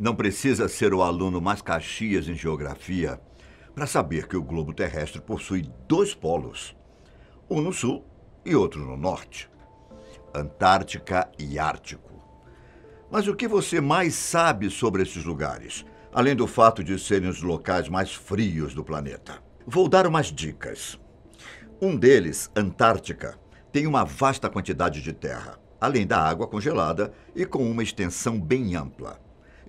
Não precisa ser o aluno mais Caxias em geografia para saber que o globo terrestre possui dois polos, um no sul e outro no norte, Antártica e Ártico. Mas o que você mais sabe sobre esses lugares, além do fato de serem os locais mais frios do planeta? Vou dar umas dicas. Um deles, Antártica, tem uma vasta quantidade de terra, além da água congelada e com uma extensão bem ampla.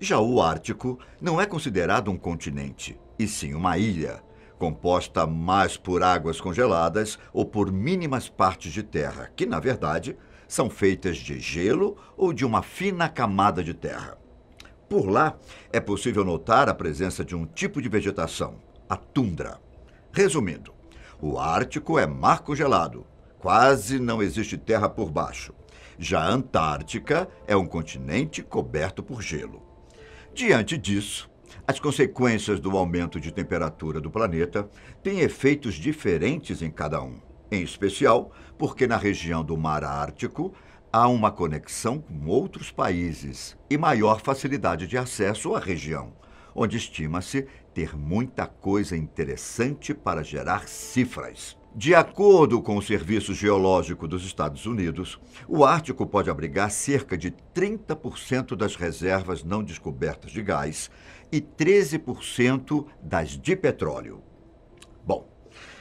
Já o Ártico não é considerado um continente, e sim uma ilha, composta mais por águas congeladas ou por mínimas partes de terra, que, na verdade, são feitas de gelo ou de uma fina camada de terra. Por lá, é possível notar a presença de um tipo de vegetação, a tundra. Resumindo, o Ártico é mar congelado, quase não existe terra por baixo. Já a Antártica é um continente coberto por gelo. Diante disso, as consequências do aumento de temperatura do planeta têm efeitos diferentes em cada um, em especial porque na região do Mar Ártico há uma conexão com outros países e maior facilidade de acesso à região, onde estima-se ter muita coisa interessante para gerar cifras. De acordo com o Serviço Geológico dos Estados Unidos, o Ártico pode abrigar cerca de 30% das reservas não descobertas de gás e 13% das de petróleo. Bom,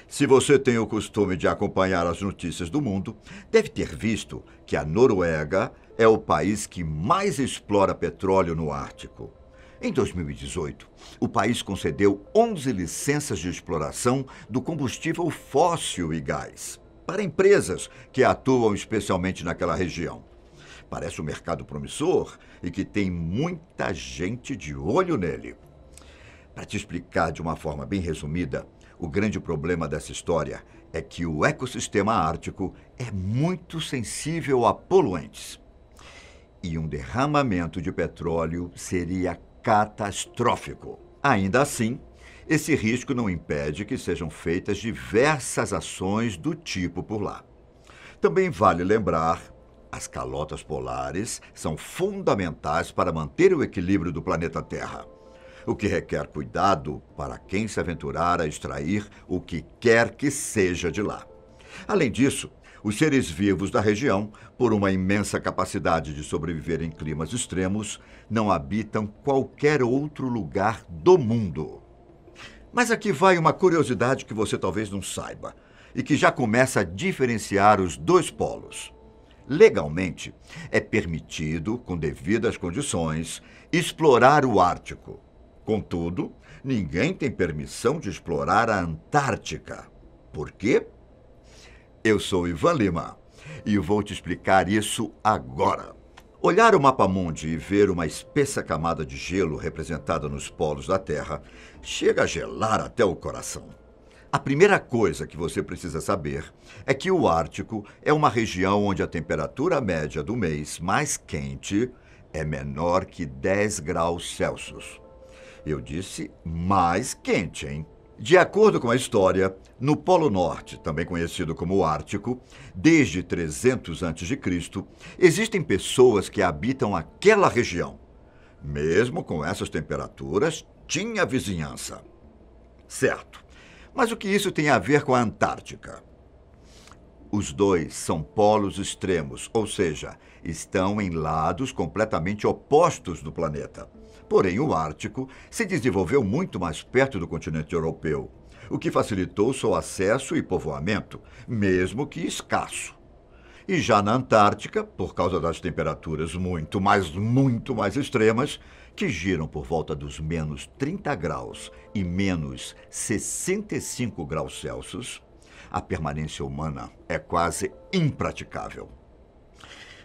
se você tem o costume de acompanhar as notícias do mundo, deve ter visto que a Noruega é o país que mais explora petróleo no Ártico. Em 2018, o país concedeu 11 licenças de exploração do combustível fóssil e gás para empresas que atuam especialmente naquela região. Parece um mercado promissor e que tem muita gente de olho nele. Para te explicar de uma forma bem resumida, o grande problema dessa história é que o ecossistema ártico é muito sensível a poluentes. E um derramamento de petróleo seria catastrófico. Ainda assim, esse risco não impede que sejam feitas diversas ações do tipo por lá. Também vale lembrar, as calotas polares são fundamentais para manter o equilíbrio do planeta Terra, o que requer cuidado para quem se aventurar a extrair o que quer que seja de lá. Além disso, os seres vivos da região, por uma imensa capacidade de sobreviver em climas extremos, não habitam qualquer outro lugar do mundo. Mas aqui vai uma curiosidade que você talvez não saiba e que já começa a diferenciar os dois polos. Legalmente, é permitido, com devidas condições, explorar o Ártico. Contudo, ninguém tem permissão de explorar a Antártica. Por quê? Eu sou Ivan Lima e vou te explicar isso agora. Olhar o mapa mundi e ver uma espessa camada de gelo representada nos polos da Terra chega a gelar até o coração. A primeira coisa que você precisa saber é que o Ártico é uma região onde a temperatura média do mês mais quente é menor que 10 graus Celsius. Eu disse mais quente, hein? De acordo com a história, no Polo Norte, também conhecido como Ártico, desde 300 a.C., existem pessoas que habitam aquela região. Mesmo com essas temperaturas, tinha vizinhança. Certo. Mas o que isso tem a ver com a Antártica? Os dois são polos extremos, ou seja, estão em lados completamente opostos do planeta. Porém, o Ártico se desenvolveu muito mais perto do continente europeu, o que facilitou seu acesso e povoamento, mesmo que escasso. E já na Antártica, por causa das temperaturas muito, mas muito mais extremas, que giram por volta dos menos 30 graus e menos 65 graus Celsius, a permanência humana é quase impraticável.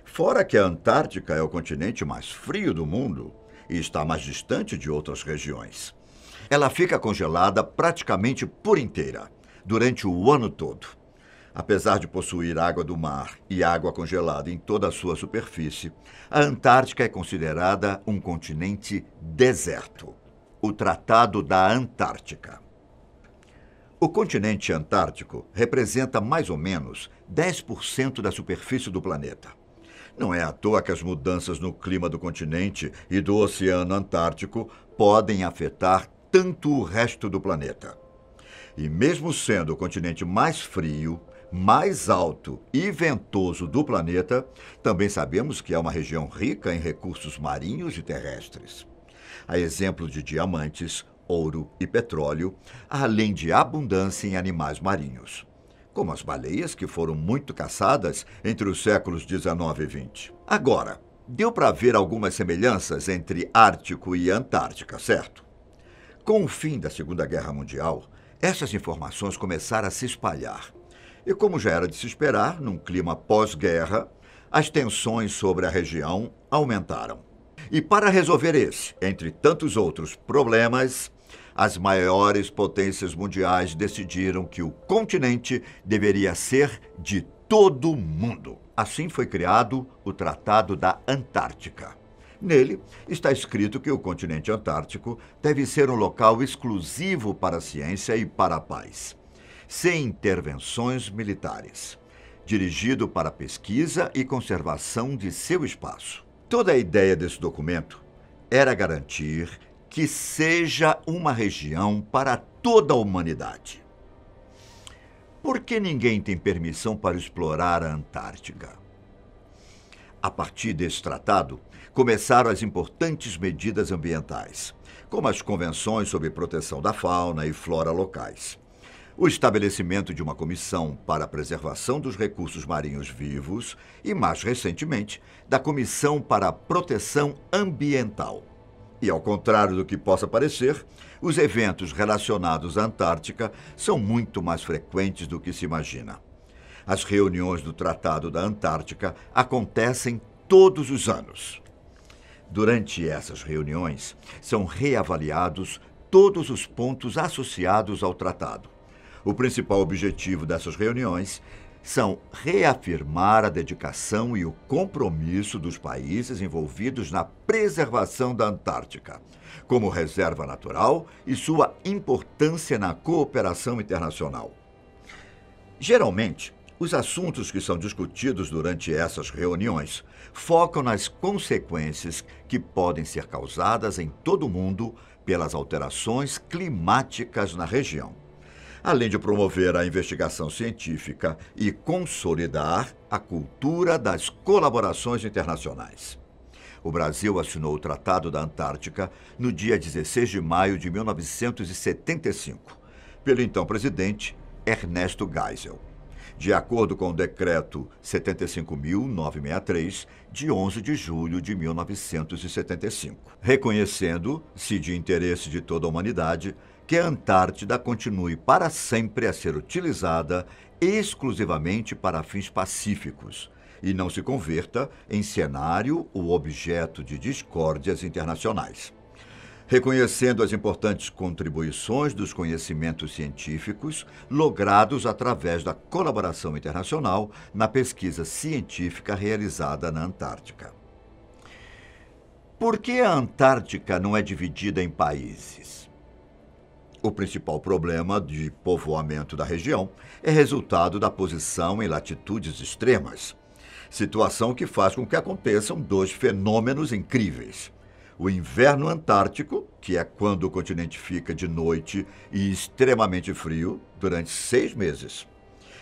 Fora que a Antártica é o continente mais frio do mundo, e está mais distante de outras regiões. Ela fica congelada praticamente por inteira, durante o ano todo. Apesar de possuir água do mar e água congelada em toda a sua superfície, a Antártica é considerada um continente deserto. O Tratado da Antártica. O continente antártico representa mais ou menos 10% da superfície do planeta. Não é à toa que as mudanças no clima do continente e do Oceano Antártico podem afetar tanto o resto do planeta. E mesmo sendo o continente mais frio, mais alto e ventoso do planeta, também sabemos que é uma região rica em recursos marinhos e terrestres. A exemplo de diamantes, ouro e petróleo, além de abundância em animais marinhos como as baleias que foram muito caçadas entre os séculos 19 e 20. Agora, deu para ver algumas semelhanças entre Ártico e Antártica, certo? Com o fim da Segunda Guerra Mundial, essas informações começaram a se espalhar. E como já era de se esperar, num clima pós-guerra, as tensões sobre a região aumentaram. E para resolver esse, entre tantos outros problemas, as maiores potências mundiais decidiram que o continente deveria ser de todo mundo. Assim foi criado o Tratado da Antártica. Nele está escrito que o continente antártico deve ser um local exclusivo para a ciência e para a paz, sem intervenções militares, dirigido para a pesquisa e conservação de seu espaço. Toda a ideia desse documento era garantir que seja uma região para toda a humanidade. Por que ninguém tem permissão para explorar a Antártica? A partir desse tratado, começaram as importantes medidas ambientais, como as convenções sobre proteção da fauna e flora locais, o estabelecimento de uma comissão para a preservação dos recursos marinhos vivos e, mais recentemente, da Comissão para a Proteção Ambiental. E ao contrário do que possa parecer, os eventos relacionados à Antártica são muito mais frequentes do que se imagina. As reuniões do Tratado da Antártica acontecem todos os anos. Durante essas reuniões, são reavaliados todos os pontos associados ao tratado. O principal objetivo dessas reuniões são reafirmar a dedicação e o compromisso dos países envolvidos na preservação da Antártica, como reserva natural e sua importância na cooperação internacional. Geralmente, os assuntos que são discutidos durante essas reuniões focam nas consequências que podem ser causadas em todo o mundo pelas alterações climáticas na região além de promover a investigação científica e consolidar a cultura das colaborações internacionais. O Brasil assinou o Tratado da Antártica no dia 16 de maio de 1975, pelo então presidente Ernesto Geisel, de acordo com o decreto 75.963, de 11 de julho de 1975, reconhecendo, se de interesse de toda a humanidade, que a Antártida continue para sempre a ser utilizada exclusivamente para fins pacíficos e não se converta em cenário ou objeto de discórdias internacionais. Reconhecendo as importantes contribuições dos conhecimentos científicos logrados através da colaboração internacional na pesquisa científica realizada na Antártica. Por que a Antártica não é dividida em países? O principal problema de povoamento da região é resultado da posição em latitudes extremas, situação que faz com que aconteçam dois fenômenos incríveis. O inverno antártico, que é quando o continente fica de noite e extremamente frio durante seis meses,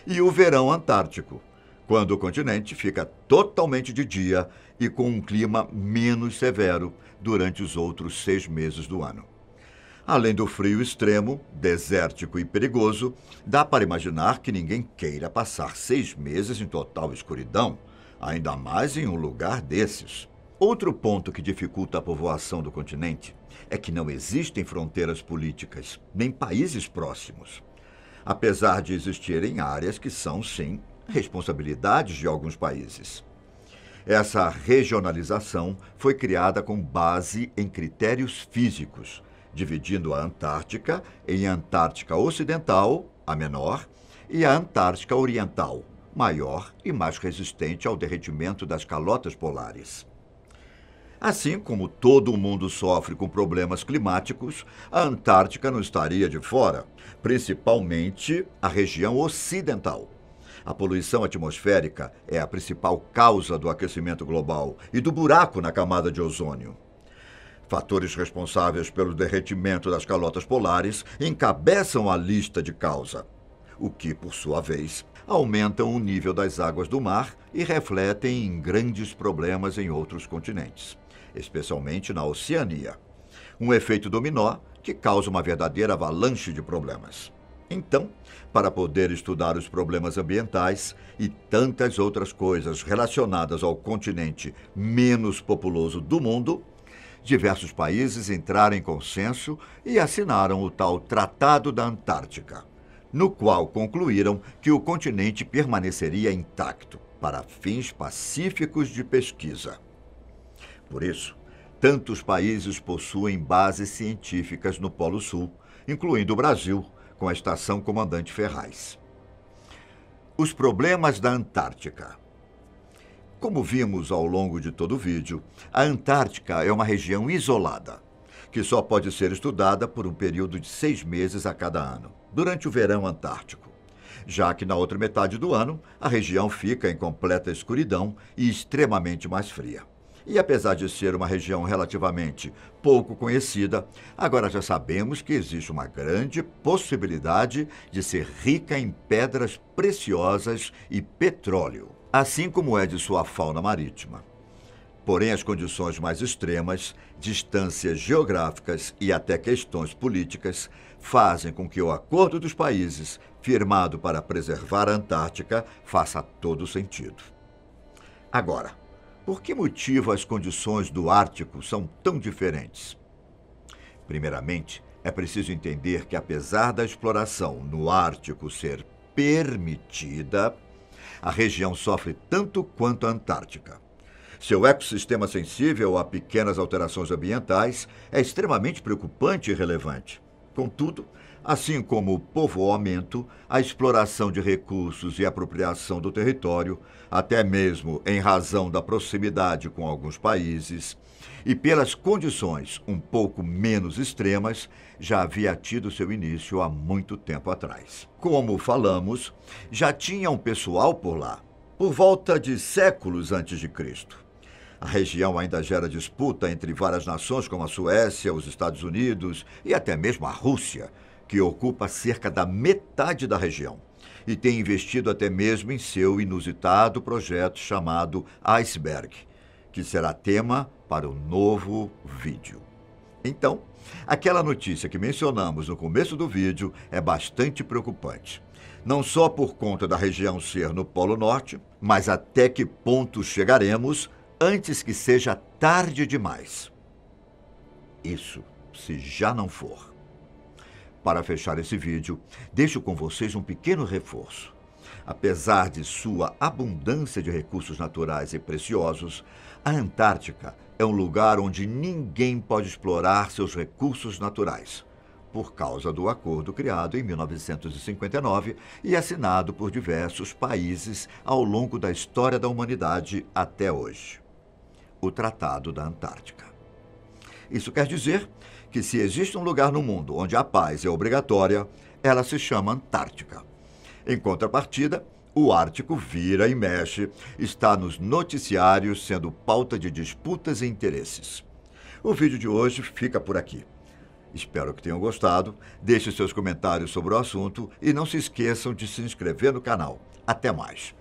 e o verão antártico, quando o continente fica totalmente de dia e com um clima menos severo durante os outros seis meses do ano. Além do frio extremo, desértico e perigoso, dá para imaginar que ninguém queira passar seis meses em total escuridão, ainda mais em um lugar desses. Outro ponto que dificulta a povoação do continente é que não existem fronteiras políticas, nem países próximos. Apesar de existirem áreas que são, sim, responsabilidades de alguns países. Essa regionalização foi criada com base em critérios físicos, dividindo a Antártica em Antártica Ocidental, a menor, e a Antártica Oriental, maior e mais resistente ao derretimento das calotas polares. Assim como todo o mundo sofre com problemas climáticos, a Antártica não estaria de fora, principalmente a região ocidental. A poluição atmosférica é a principal causa do aquecimento global e do buraco na camada de ozônio. Fatores responsáveis pelo derretimento das calotas polares encabeçam a lista de causa, o que, por sua vez, aumentam o nível das águas do mar e refletem em grandes problemas em outros continentes, especialmente na Oceania. Um efeito dominó que causa uma verdadeira avalanche de problemas. Então, para poder estudar os problemas ambientais e tantas outras coisas relacionadas ao continente menos populoso do mundo, diversos países entraram em consenso e assinaram o tal Tratado da Antártica, no qual concluíram que o continente permaneceria intacto para fins pacíficos de pesquisa. Por isso, tantos países possuem bases científicas no Polo Sul, incluindo o Brasil, com a Estação Comandante Ferraz. Os problemas da Antártica como vimos ao longo de todo o vídeo, a Antártica é uma região isolada, que só pode ser estudada por um período de seis meses a cada ano, durante o verão antártico. Já que na outra metade do ano, a região fica em completa escuridão e extremamente mais fria. E apesar de ser uma região relativamente pouco conhecida, agora já sabemos que existe uma grande possibilidade de ser rica em pedras preciosas e petróleo assim como é de sua fauna marítima. Porém, as condições mais extremas, distâncias geográficas e até questões políticas fazem com que o Acordo dos Países, firmado para preservar a Antártica, faça todo sentido. Agora, por que motivo as condições do Ártico são tão diferentes? Primeiramente, é preciso entender que, apesar da exploração no Ártico ser permitida a região sofre tanto quanto a Antártica. Seu ecossistema sensível a pequenas alterações ambientais é extremamente preocupante e relevante. Contudo, assim como o povoamento, a exploração de recursos e apropriação do território, até mesmo em razão da proximidade com alguns países, e pelas condições um pouco menos extremas, já havia tido seu início há muito tempo atrás. Como falamos, já tinha um pessoal por lá, por volta de séculos antes de Cristo. A região ainda gera disputa entre várias nações como a Suécia, os Estados Unidos e até mesmo a Rússia, que ocupa cerca da metade da região e tem investido até mesmo em seu inusitado projeto chamado Iceberg, que será tema para o um novo vídeo. Então, aquela notícia que mencionamos no começo do vídeo é bastante preocupante. Não só por conta da região ser no Polo Norte, mas até que ponto chegaremos antes que seja tarde demais. Isso se já não for. Para fechar esse vídeo, deixo com vocês um pequeno reforço. Apesar de sua abundância de recursos naturais e preciosos, a Antártica é um lugar onde ninguém pode explorar seus recursos naturais, por causa do acordo criado em 1959 e assinado por diversos países ao longo da história da humanidade até hoje o Tratado da Antártica. Isso quer dizer que se existe um lugar no mundo onde a paz é obrigatória, ela se chama Antártica. Em contrapartida, o Ártico vira e mexe, está nos noticiários sendo pauta de disputas e interesses. O vídeo de hoje fica por aqui. Espero que tenham gostado. Deixe seus comentários sobre o assunto e não se esqueçam de se inscrever no canal. Até mais!